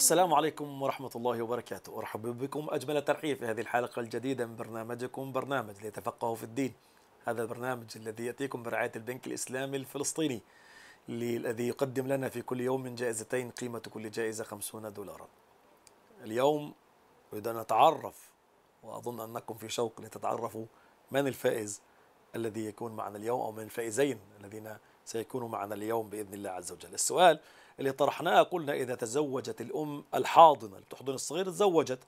السلام عليكم ورحمة الله وبركاته أرحب بكم أجمل ترحيب في هذه الحلقة الجديدة من برنامجكم برنامج ليتفقهوا في الدين هذا البرنامج الذي يأتيكم برعاية البنك الإسلامي الفلسطيني الذي يقدم لنا في كل يوم من جائزتين قيمة كل جائزة 50 دولارا اليوم نريد أن نتعرف وأظن أنكم في شوق لتتعرفوا من الفائز الذي يكون معنا اليوم أو من الفائزين الذين سيكون معنا اليوم باذن الله عز وجل. السؤال اللي طرحناه قلنا اذا تزوجت الام الحاضنه اللي بتحضن الصغير تزوجت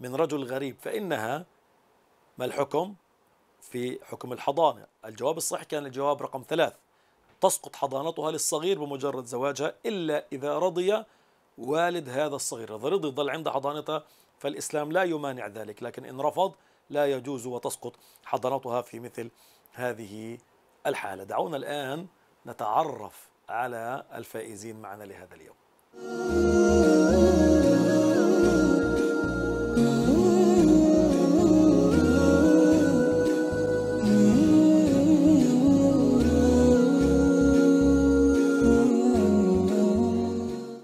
من رجل غريب فانها ما الحكم؟ في حكم الحضانه، الجواب الصحيح كان الجواب رقم ثلاث تسقط حضانتها للصغير بمجرد زواجها الا اذا رضي والد هذا الصغير، اذا رضي ظل عند حضانتها فالاسلام لا يمانع ذلك، لكن ان رفض لا يجوز وتسقط حضانتها في مثل هذه الحاله. دعونا الان نتعرف على الفائزين معنا لهذا اليوم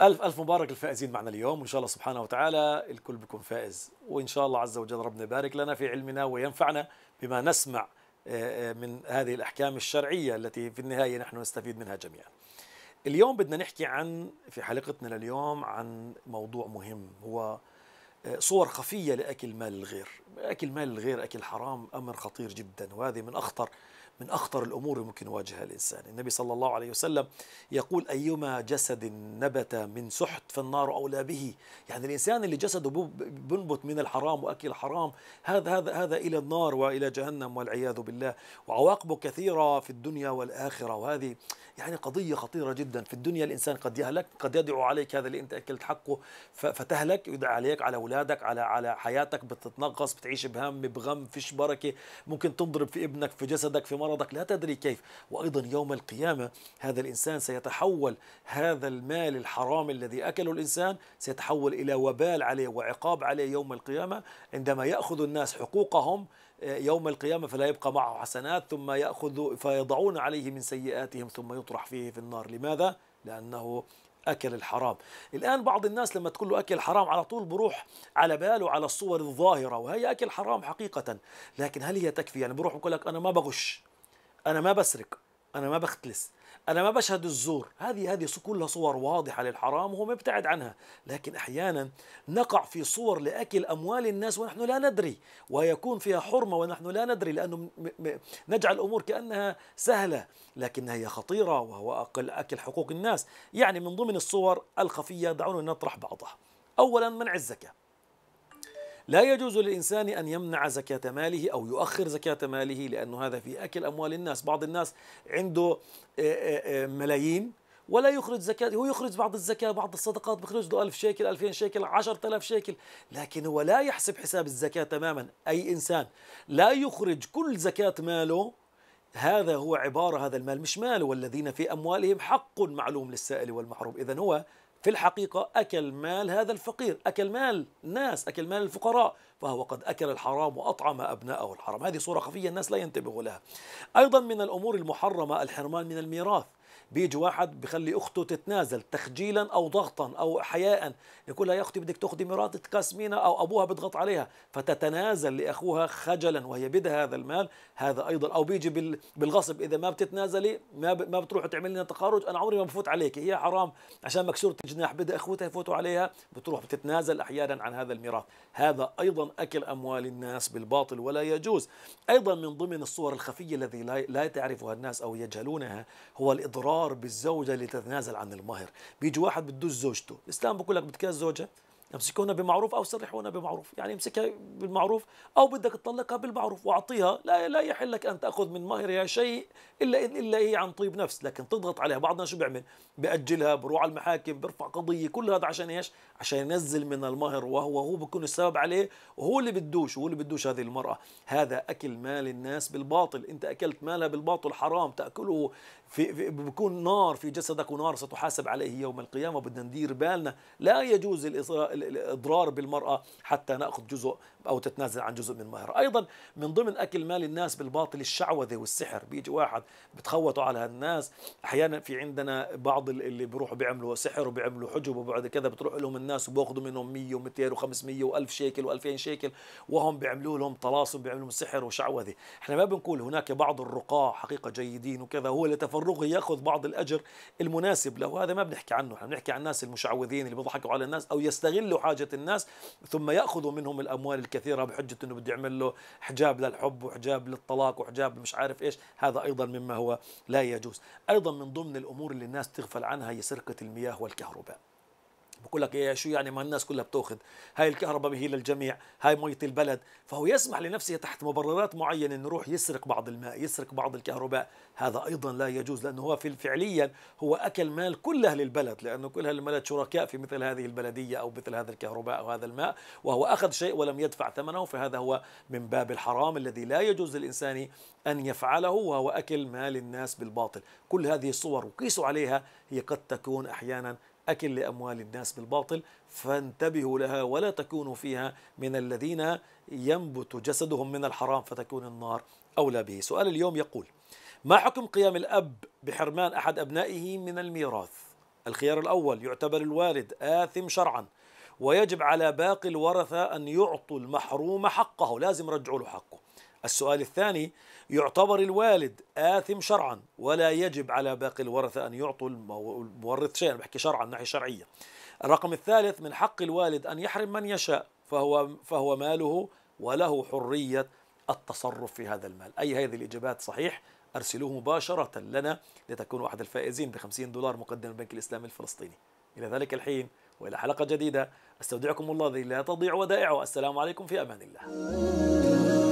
ألف ألف مبارك للفائزين معنا اليوم وإن شاء الله سبحانه وتعالى الكل بكم فائز وإن شاء الله عز وجل ربنا يبارك لنا في علمنا وينفعنا بما نسمع آه، آه، من هذه الأحكام الشرعية التي في النهاية نحن نستفيد منها جميعا اليوم بدنا نحكي عن في حلقتنا لليوم عن موضوع مهم هو صور خفية لأكل مال الغير أكل مال الغير أكل حرام أمر خطير جدا وهذه من أخطر من أخطر الأمور ممكن يواجهها الإنسان النبي صلى الله عليه وسلم يقول أيما جسد نبت من سحت فالنار أولى به يعني الإنسان اللي جسده بنبت من الحرام وأكل حرام هذا, هذا, هذا إلى النار وإلى جهنم والعياذ بالله وعواقبه كثيرة في الدنيا والآخرة وهذه يعني قضية خطيرة جدا في الدنيا الإنسان قد يهلك قد يدعو عليك هذا اللي أنت أكلت حقه فتهلك يدعى عليك على أولادك اولادك على على حياتك بتتنغص بتعيش بهم بغم فيش بركه ممكن تنضرب في ابنك في جسدك في مرضك لا تدري كيف وايضا يوم القيامه هذا الانسان سيتحول هذا المال الحرام الذي اكله الانسان سيتحول الى وبال عليه وعقاب عليه يوم القيامه عندما ياخذ الناس حقوقهم آه، يوم القيامة فلا يبقى معه حسنات ثم يأخذ فيضعون عليه من سيئاتهم ثم يطرح فيه في النار لماذا؟ لأنه أكل الحرام الآن بعض الناس لما تقول له أكل حرام على طول بروح على باله على الصور الظاهرة وهي أكل حرام حقيقة لكن هل هي تكفي يعني بروح بقول لك أنا ما بغش أنا ما بسرق أنا ما بختلس انا ما بشهد الزور هذه هذه كلها صور واضحه للحرام وهو مبتعد عنها لكن احيانا نقع في صور لاكل اموال الناس ونحن لا ندري ويكون فيها حرمه ونحن لا ندري لانه نجعل الامور كانها سهله لكنها هي خطيره وهو اقل اكل حقوق الناس يعني من ضمن الصور الخفيه دعونا نطرح بعضها اولا منع الزكاه لا يجوز للإنسان أن يمنع زكاة ماله أو يؤخر زكاة ماله لأنه هذا في أكل أموال الناس بعض الناس عنده آه، آه، آه، ملايين ولا يخرج زكاة هو يخرج بعض الزكاة بعض الصدقات بخرج له 1000 شيكل 2000 شيكل 10000 شيكل لكن هو لا يحسب حساب الزكاة تماما أي إنسان لا يخرج كل زكاة ماله هذا هو عبارة هذا المال مش ماله والذين في أموالهم حق معلوم للسائل والمحروم إذا هو في الحقيقة أكل مال هذا الفقير أكل مال الناس أكل مال الفقراء فهو قد أكل الحرام وأطعم أبناءه الحرام هذه صورة خفية الناس لا ينتبهوا لها أيضا من الأمور المحرمة الحرمان من الميراث بيجي واحد بخلي اخته تتنازل تخجيلا او ضغطا او حياء يقول لها يا اختي بدك تاخذي مراتك تقاسمينا او ابوها بيضغط عليها فتتنازل لاخوها خجلا وهي بدها هذا المال هذا ايضا او بيجي بالغصب اذا ما بتتنازلي ما ما بتروح تعمل لنا تقارج انا عمري ما بفوت عليك هي حرام عشان مكسوره الجناح بدها اخوتها يفوتوا عليها بتروح بتتنازل احيانا عن هذا الميراث هذا ايضا اكل اموال الناس بالباطل ولا يجوز ايضا من ضمن الصور الخفيه الذي لا تعرفها الناس او يجهلونها هو الاضرار القرار بالزوجة اللي تتنازل عن المهر بيجي واحد بده زوجته الإسلام بقول لك بدك زوجة امسكونا بمعروف أو سرحونا بمعروف يعني امسكها بالمعروف أو بدك تطلقها بالمعروف وأعطيها لا, لا يحل لك أن تأخذ من مهرها شيء إلا إلا هي عن طيب نفس لكن تضغط عليها بعضنا شو بيعمل بأجلها بروح على المحاكم برفع قضية كل هذا عشان إيش عشان ينزل من المهر وهو هو بيكون السبب عليه وهو اللي بدوش وهو اللي بدوش هذه المرأة هذا أكل مال الناس بالباطل أنت أكلت مالها بالباطل حرام تأكله في, في بيكون نار في جسدك ونار ستحاسب عليه يوم القيامة بدنا ندير بالنا لا يجوز الإصرار الإضرار بالمرأة حتى نأخذ جزء أو تتنازل عن جزء من مهرها أيضا من ضمن أكل مال الناس بالباطل الشعوذة والسحر بيجي واحد بتخوتوا على هالناس أحيانا في عندنا بعض اللي بيروحوا بيعملوا سحر وبيعملوا حجب وبعد كذا بتروح لهم الناس وبياخذوا منهم 100 و200 و500 و1000 شيكل و2000 شيكل وهم بيعملوا لهم طلاسم بيعملوا لهم سحر وشعوذة احنا ما بنقول هناك بعض الرقاة حقيقة جيدين وكذا هو لتفرغه يأخذ بعض الأجر المناسب له هذا ما بنحكي عنه احنا بنحكي عن الناس المشعوذين اللي بيضحكوا على الناس أو يستغلوا يحلوا حاجة الناس ثم يأخذوا منهم الأموال الكثيرة بحجة أنه بده يعمل له حجاب للحب وحجاب للطلاق وحجاب مش عارف إيش هذا أيضا مما هو لا يجوز أيضا من ضمن الأمور اللي الناس تغفل عنها هي سرقة المياه والكهرباء بقول لك ايه شو يعني ما الناس كلها بتاخذ هاي الكهرباء هي للجميع هاي ميه البلد فهو يسمح لنفسه تحت مبررات معينه انه يروح يسرق بعض الماء يسرق بعض الكهرباء هذا ايضا لا يجوز لانه هو في فعليا هو اكل مال كل اهل البلد لانه كل اهل البلد شركاء في مثل هذه البلديه او مثل هذا الكهرباء او هذا الماء وهو اخذ شيء ولم يدفع ثمنه فهذا هو من باب الحرام الذي لا يجوز للانسان ان يفعله وهو اكل مال الناس بالباطل كل هذه الصور وقيسوا عليها هي قد تكون احيانا أكل لأموال الناس بالباطل فانتبهوا لها ولا تكونوا فيها من الذين ينبت جسدهم من الحرام فتكون النار أولى به سؤال اليوم يقول ما حكم قيام الأب بحرمان أحد أبنائه من الميراث الخيار الأول يعتبر الوالد آثم شرعا ويجب على باقي الورثة أن يعطوا المحروم حقه لازم رجعوا له حقه السؤال الثاني يعتبر الوالد آثم شرعا ولا يجب على باقي الورثة أن يعطوا المورث شيئا بحكي شرعا ناحية شرعية الرقم الثالث من حق الوالد أن يحرم من يشاء فهو, فهو ماله وله حرية التصرف في هذا المال أي هذه الإجابات صحيح أرسلوه مباشرة لنا لتكونوا أحد الفائزين ب 50 دولار مقدم البنك الإسلامي الفلسطيني إلى ذلك الحين وإلى حلقة جديدة أستودعكم الله الذي لا تضيع ودائعه السلام عليكم في أمان الله